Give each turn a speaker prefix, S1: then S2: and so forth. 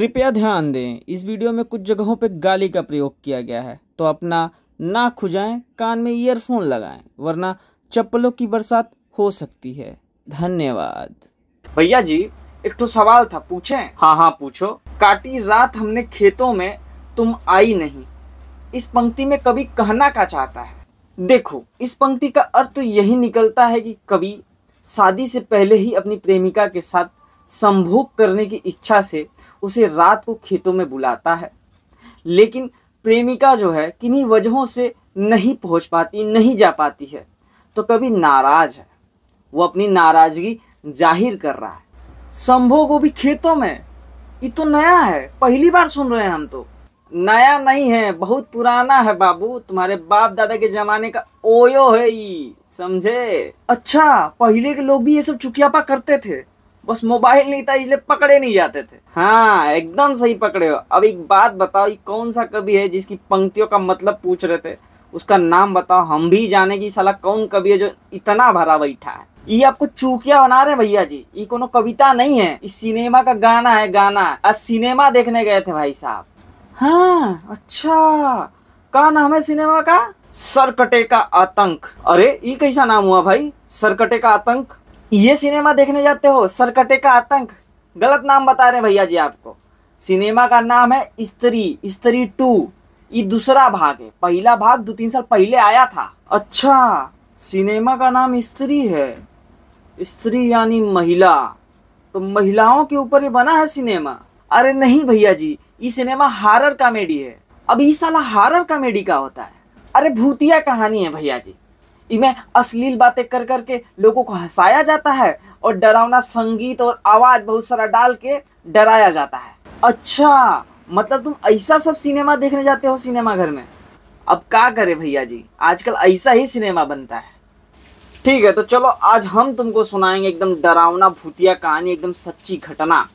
S1: कृपया ध्यान दें इस वीडियो में कुछ जगहों पर गाली का प्रयोग किया गया है तो अपना ना खुजाएं कान में ईयरफोन लगाएं वरना चप्पलों की बरसात हो सकती है धन्यवाद भैया जी एक तो सवाल था पूछे हाँ हाँ पूछो काटी रात हमने खेतों में तुम आई नहीं इस पंक्ति में कभी कहना का चाहता है देखो इस पंक्ति का अर्थ तो यही निकलता है कि कवि शादी से पहले ही अपनी प्रेमिका के साथ संभोग करने की इच्छा से उसे रात को खेतों में बुलाता है लेकिन प्रेमिका जो है किन्हीं वजहों से नहीं पहुंच पाती नहीं जा पाती है तो कभी नाराज है वो अपनी नाराज़गी जाहिर कर रहा है संभोग वो भी खेतों में ये तो नया है पहली बार सुन रहे हैं हम तो नया नहीं है बहुत पुराना है बाबू तुम्हारे बाप दादा के जमाने का ओयो है ये समझे अच्छा पहले के लोग भी ये सब चुकियापा करते थे बस मोबाइल नहीं था इसलिए पकड़े नहीं जाते थे हाँ एकदम सही पकड़े हो अब एक बात बताओ ये कौन सा कवि है जिसकी पंक्तियों का मतलब पूछ रहे थे उसका नाम बताओ हम भी जाने की सलाह कौन कवि है जो इतना भरा बैठा है ये आपको चूकिया बना रहे भैया जी ये कोनो कविता नहीं है इस सिनेमा का गाना है गाना आज सिनेमा देखने गए थे भाई साहब हाँ अच्छा का नाम है सिनेमा का सरकटे का आतंक अरे ये कैसा नाम हुआ भाई सरकटे का आतंक ये सिनेमा देखने जाते हो सरकटे का आतंक गलत नाम बता रहे भैया जी आपको सिनेमा का नाम है स्त्री स्त्री टू ये दूसरा भाग है पहला भाग दो तीन साल पहले आया था अच्छा सिनेमा का नाम स्त्री है स्त्री यानी महिला तो महिलाओं के ऊपर ये बना है सिनेमा अरे नहीं भैया जी ये सिनेमा हारर कॉमेडी है अब इस साला हारर कॉमेडी का होता है अरे भूतिया कहानी है भैया जी इनमें अश्लील बातें कर करके लोगों को हंसाया जाता है और डरावना संगीत और आवाज़ बहुत सारा डाल के डराया जाता है अच्छा मतलब तुम ऐसा सब सिनेमा देखने जाते हो सिनेमा घर में अब क्या करे भैया जी आजकल ऐसा ही सिनेमा बनता है ठीक है तो चलो आज हम तुमको सुनाएंगे एकदम डरावना भूतिया कहानी एकदम सच्ची घटना